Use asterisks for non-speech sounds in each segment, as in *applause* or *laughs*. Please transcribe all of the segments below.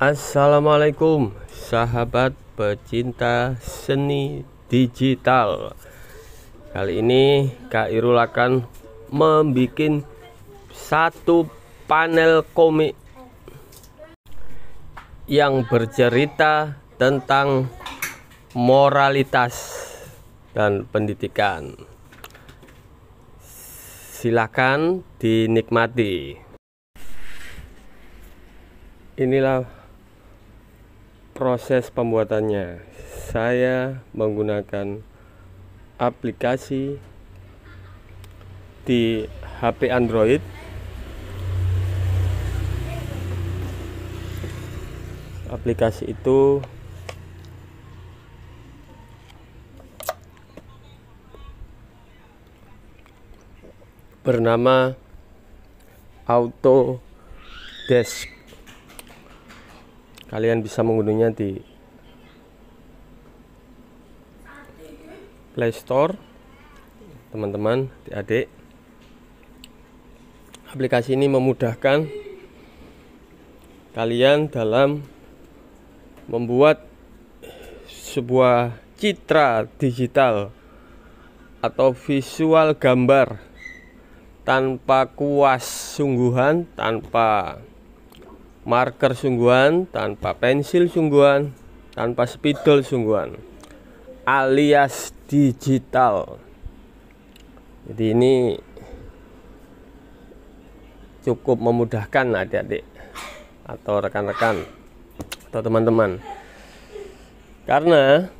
Assalamualaikum sahabat pecinta seni digital Kali ini Kak Irul akan membuat satu panel komik Yang bercerita tentang moralitas dan pendidikan Silakan dinikmati Inilah proses pembuatannya saya menggunakan aplikasi di HP Android aplikasi itu bernama Autodesk kalian bisa mengunduhnya di Play Store teman-teman adik aplikasi ini memudahkan kalian dalam membuat sebuah citra digital atau visual gambar tanpa kuas sungguhan tanpa marker sungguhan, tanpa pensil sungguhan, tanpa spidol sungguhan. Alias digital. Jadi ini cukup memudahkan adik-adik atau rekan-rekan atau teman-teman. Karena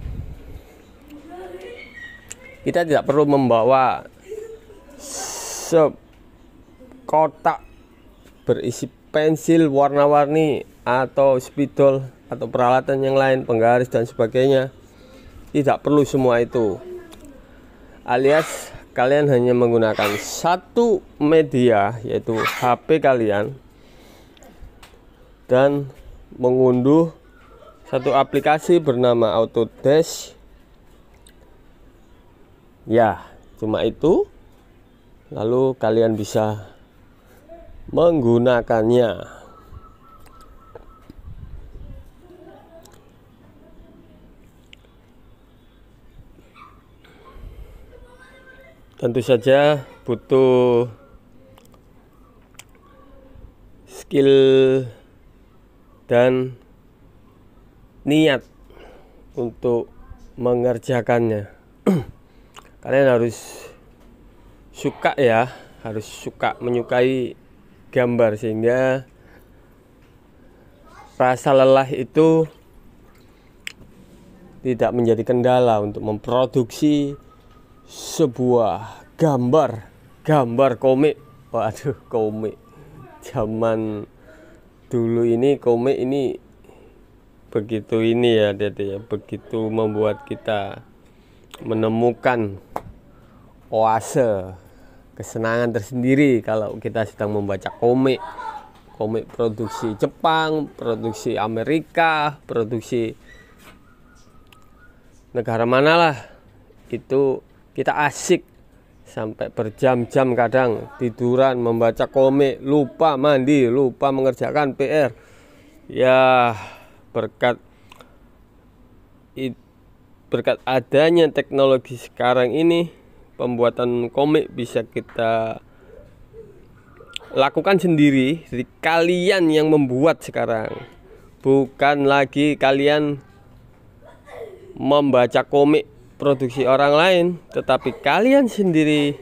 kita tidak perlu membawa sekotak berisi pensil warna-warni atau spidol atau peralatan yang lain penggaris dan sebagainya tidak perlu semua itu alias kalian hanya menggunakan satu media yaitu HP kalian dan mengunduh satu aplikasi bernama Autodesk ya cuma itu lalu kalian bisa menggunakannya tentu saja butuh skill dan niat untuk mengerjakannya *clears throat* kalian harus suka ya harus suka menyukai gambar sehingga rasa lelah itu tidak menjadi kendala untuk memproduksi sebuah gambar gambar komik waduh komik zaman dulu ini komik ini begitu ini ya Dede ya begitu membuat kita menemukan oase kesenangan tersendiri kalau kita sedang membaca komik komik produksi Jepang, produksi Amerika, produksi negara manalah itu kita asik sampai berjam-jam kadang tiduran membaca komik lupa mandi lupa mengerjakan PR ya berkat berkat adanya teknologi sekarang ini pembuatan komik bisa kita lakukan sendiri jadi kalian yang membuat sekarang bukan lagi kalian membaca komik produksi orang lain tetapi kalian sendiri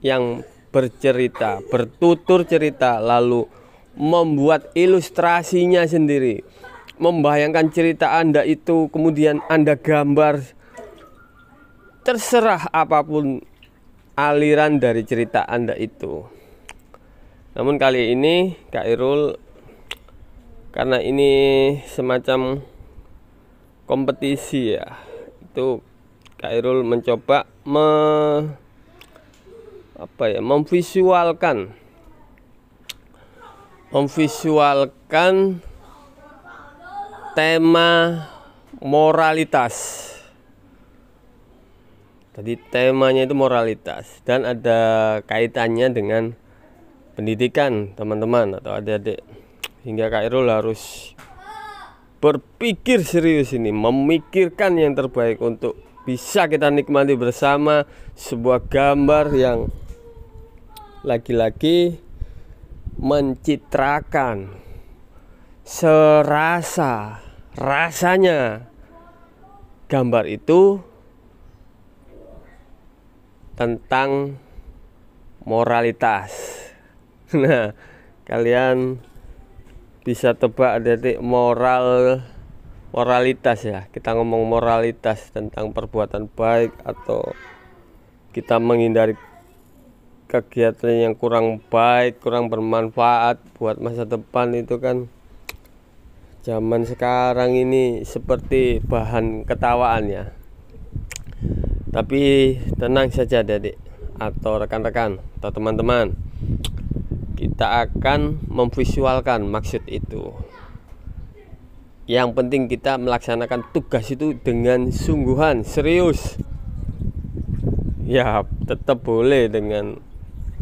yang bercerita bertutur cerita lalu membuat ilustrasinya sendiri membayangkan cerita Anda itu kemudian Anda gambar terserah apapun aliran dari cerita Anda itu. Namun kali ini Kak Irul karena ini semacam kompetisi ya. Itu Kak Irul mencoba me apa ya, memvisualkan memvisualkan tema moralitas jadi temanya itu moralitas dan ada kaitannya dengan pendidikan teman-teman atau adik-adik hingga Kairul harus berpikir serius ini memikirkan yang terbaik untuk bisa kita nikmati bersama sebuah gambar yang lagi-lagi mencitrakan serasa rasanya gambar itu tentang moralitas. *laughs* Nah, kalian bisa tebak detik moral moralitas ya. Kita ngomong moralitas tentang perbuatan baik atau kita menghindari kegiatan yang kurang baik, kurang bermanfaat buat masa depan itu kan zaman sekarang ini seperti bahan ketawaan ya tapi tenang saja Adik atau rekan-rekan atau teman-teman. Kita akan memvisualkan maksud itu. Yang penting kita melaksanakan tugas itu dengan sungguhan, serius. Ya, tetap boleh dengan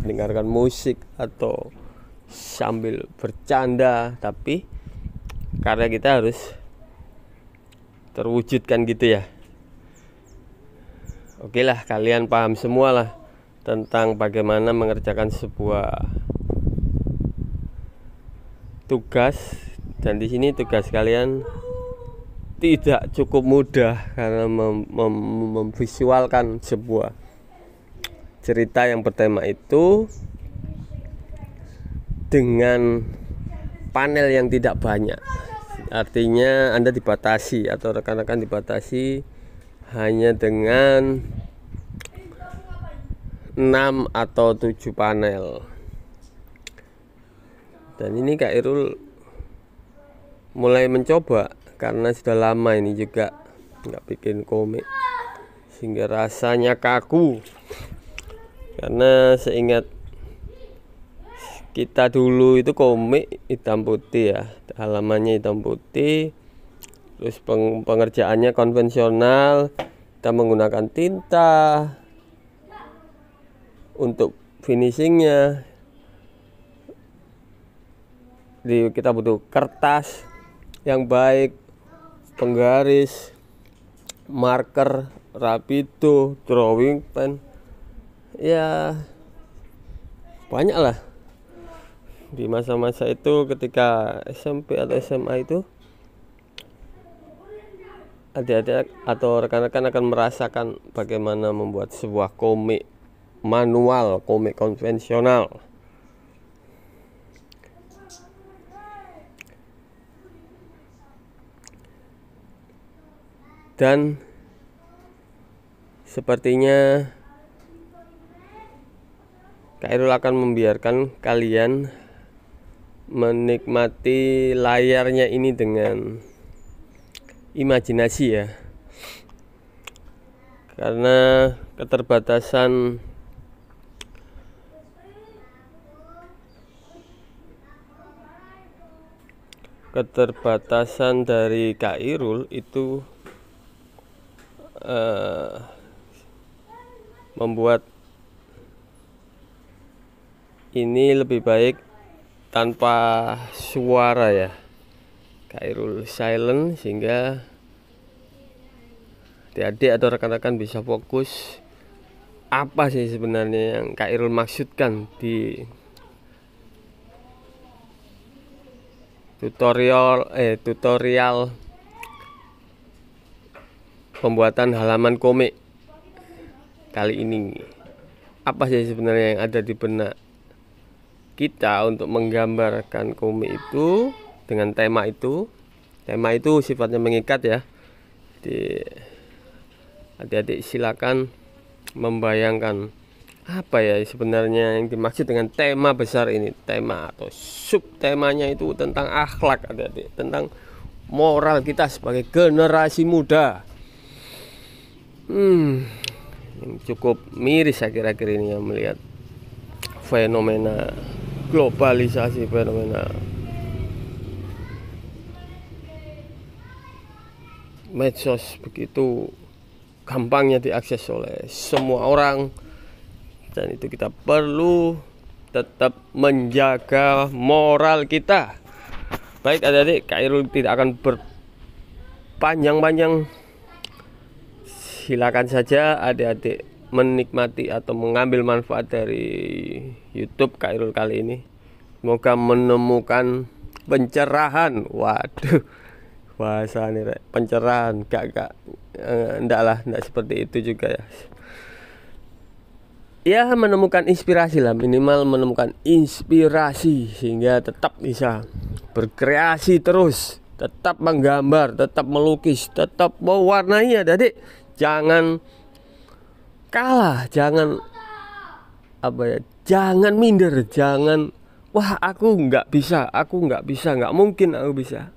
mendengarkan musik atau sambil bercanda, tapi karena kita harus terwujudkan gitu ya oke lah kalian paham semua lah tentang bagaimana mengerjakan sebuah tugas dan di sini tugas kalian tidak cukup mudah karena mem mem memvisualkan sebuah cerita yang bertema itu dengan panel yang tidak banyak artinya Anda dibatasi atau rekan-rekan dibatasi hanya dengan 6 atau 7 panel dan ini Kak Irul mulai mencoba karena sudah lama ini juga nggak bikin komik sehingga rasanya kaku karena seingat kita dulu itu komik hitam putih ya halamannya hitam putih terus peng pengerjaannya konvensional kita menggunakan tinta untuk finishingnya di kita butuh kertas yang baik penggaris marker rapido drawing pen ya banyak lah di masa-masa itu ketika SMP atau SMA itu adik-adik atau rekan-rekan akan merasakan bagaimana membuat sebuah komik manual, komik konvensional. Dan sepertinya Kairul akan membiarkan kalian menikmati layarnya ini dengan imajinasi ya karena keterbatasan keterbatasan dari Kairul itu uh, membuat ini lebih baik tanpa suara ya Kairul silent sehingga adik-adik atau rekan-rekan bisa fokus apa sih sebenarnya yang Kak Irul maksudkan di tutorial eh tutorial pembuatan halaman komik kali ini apa sih sebenarnya yang ada di benak kita untuk menggambarkan komik itu dengan tema itu tema itu sifatnya mengikat ya di adik-adik silakan membayangkan apa ya sebenarnya yang dimaksud dengan tema besar ini tema atau sub temanya itu tentang akhlak adik-adik tentang moral kita sebagai generasi muda hmm, yang cukup miris akhir-akhir ini ya melihat fenomena globalisasi fenomena medsos begitu gampangnya diakses oleh semua orang dan itu kita perlu tetap menjaga moral kita baik adik-adik Kairul tidak akan berpanjang-panjang silakan saja adik-adik menikmati atau mengambil manfaat dari YouTube Kairul kali ini semoga menemukan pencerahan waduh puasa nih Rek. pencerahan gak gak eh, ndak lah ndak seperti itu juga ya ya menemukan inspirasi lah minimal menemukan inspirasi sehingga tetap bisa berkreasi terus tetap menggambar tetap melukis tetap mewarnai ya jadi jangan kalah jangan apa ya jangan minder jangan wah aku nggak bisa aku nggak bisa nggak mungkin aku bisa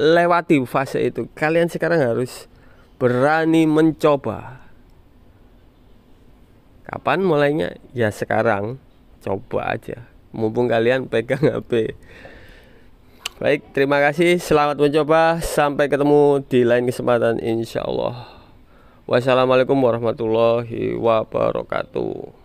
lewati fase itu kalian sekarang harus berani mencoba kapan mulainya ya sekarang coba aja mumpung kalian pegang HP *laughs* baik terima kasih selamat mencoba sampai ketemu di lain kesempatan insyaallah wassalamualaikum warahmatullahi wabarakatuh